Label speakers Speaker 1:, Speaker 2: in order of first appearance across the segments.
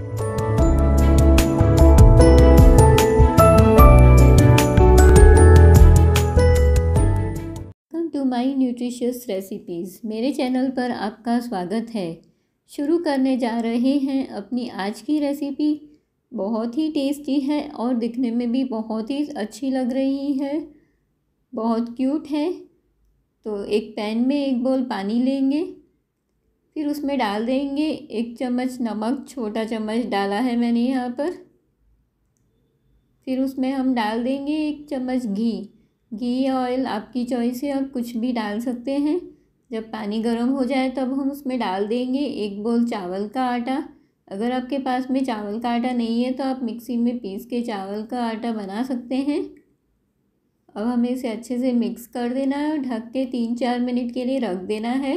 Speaker 1: to my nutritious recipes मेरे channel पर आपका स्वागत है शुरू करने जा रहे हैं अपनी आज की रेसिपी बहुत ही टेस्टी है और दिखने में भी बहुत ही अच्छी लग रही है बहुत क्यूट है तो एक पैन में एक बोल पानी लेंगे फिर उसमें डाल देंगे एक चम्मच नमक छोटा चम्मच डाला है मैंने यहाँ पर फिर उसमें हम डाल देंगे एक चम्मच घी घी ऑयल आपकी चॉइस है आप कुछ भी डाल सकते हैं जब पानी गर्म हो जाए तब हम उसमें डाल देंगे एक बोल चावल का आटा अगर आपके पास में चावल का आटा नहीं है तो आप मिक्सी में पीस के चावल का आटा बना सकते हैं अब हमें इसे अच्छे से मिक्स कर देना है और ढक के तीन चार मिनट के लिए रख देना है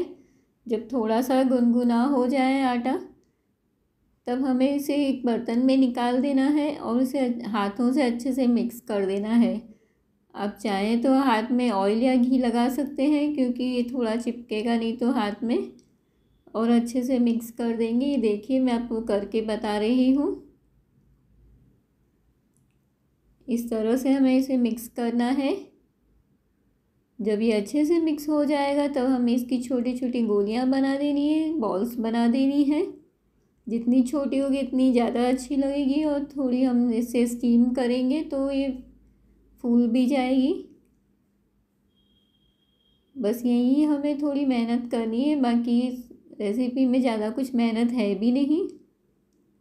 Speaker 1: जब थोड़ा सा गुनगुना हो जाए आटा तब हमें इसे एक बर्तन में निकाल देना है और उसे हाथों से अच्छे से मिक्स कर देना है आप चाहें तो हाथ में ऑयल या घी लगा सकते हैं क्योंकि ये थोड़ा चिपकेगा नहीं तो हाथ में और अच्छे से मिक्स कर देंगे ये देखिए मैं आपको करके बता रही हूँ इस तरह से हमें इसे मिक्स करना है जब ये अच्छे से मिक्स हो जाएगा तब हमें इसकी छोटी छोटी गोलियाँ बना देनी है बॉल्स बना देनी है जितनी छोटी होगी इतनी ज़्यादा अच्छी लगेगी और थोड़ी हम इसे स्टीम करेंगे तो ये फूल भी जाएगी बस यही हमें थोड़ी मेहनत करनी है बाकी रेसिपी में ज़्यादा कुछ मेहनत है भी नहीं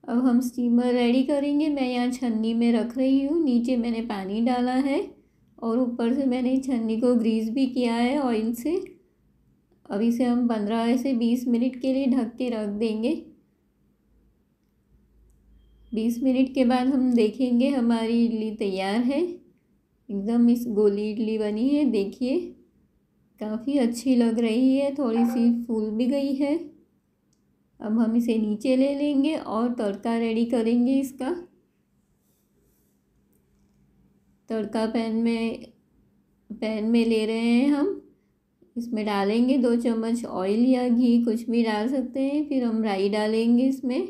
Speaker 1: अब हम स्टीमर रेडी करेंगे मैं यहाँ छन्नी में रख रही हूँ नीचे मैंने पानी डाला है और ऊपर से मैंने छन्नी को ग्रीस भी किया है ऑयल से अब इसे हम पंद्रह से बीस मिनट के लिए ढक के रख देंगे बीस मिनट के बाद हम देखेंगे हमारी इडली तैयार है एकदम इस गोली इडली बनी है देखिए काफ़ी अच्छी लग रही है थोड़ी सी फूल भी गई है अब हम इसे नीचे ले लेंगे और तड़का रेडी करेंगे इसका तड़का पैन में पैन में ले रहे हैं हम इसमें डालेंगे दो चम्मच ऑयल या घी कुछ भी डाल सकते हैं फिर हम राई डालेंगे इसमें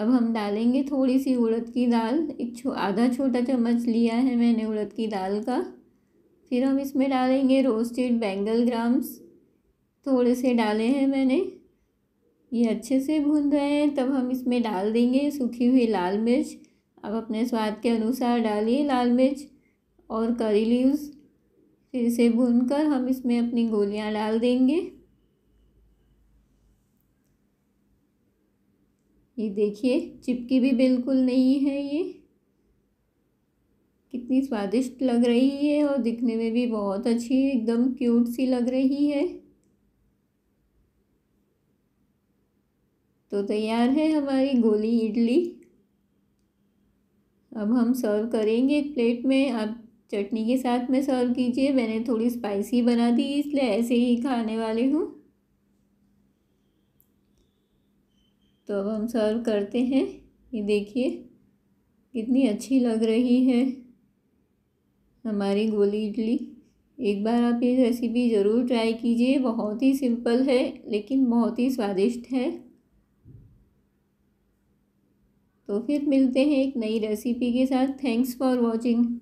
Speaker 1: अब हम डालेंगे थोड़ी सी उड़द की दाल एक छो आधा छोटा चम्मच लिया है मैंने उड़द की दाल का फिर हम इसमें डालेंगे रोस्टेड बेंगल ग्राम्स थोड़े से डाले हैं मैंने ये अच्छे से भून रहे हैं तब हम इसमें डाल देंगे सूखी हुई लाल मिर्च अब अपने स्वाद के अनुसार डालिए लाल मिर्च और करी लीव्स फिर इसे भूनकर हम इसमें अपनी गोलियां डाल देंगे ये देखिए चिपकी भी बिल्कुल नहीं है ये कितनी स्वादिष्ट लग रही है और दिखने में भी बहुत अच्छी है एकदम क्यूट सी लग रही है तो तैयार है हमारी गोली इडली अब हम सर्व करेंगे एक प्लेट में आप चटनी के साथ में सर्व कीजिए मैंने थोड़ी स्पाइसी बना दी इसलिए ऐसे ही खाने वाले हूँ तो अब हम सर्व करते हैं ये देखिए कितनी अच्छी लग रही है हमारी गोली इडली एक बार आप ये रेसिपी ज़रूर ट्राई कीजिए बहुत ही सिंपल है लेकिन बहुत ही स्वादिष्ट है तो फिर मिलते हैं एक नई रेसिपी के साथ थैंक्स फॉर वॉचिंग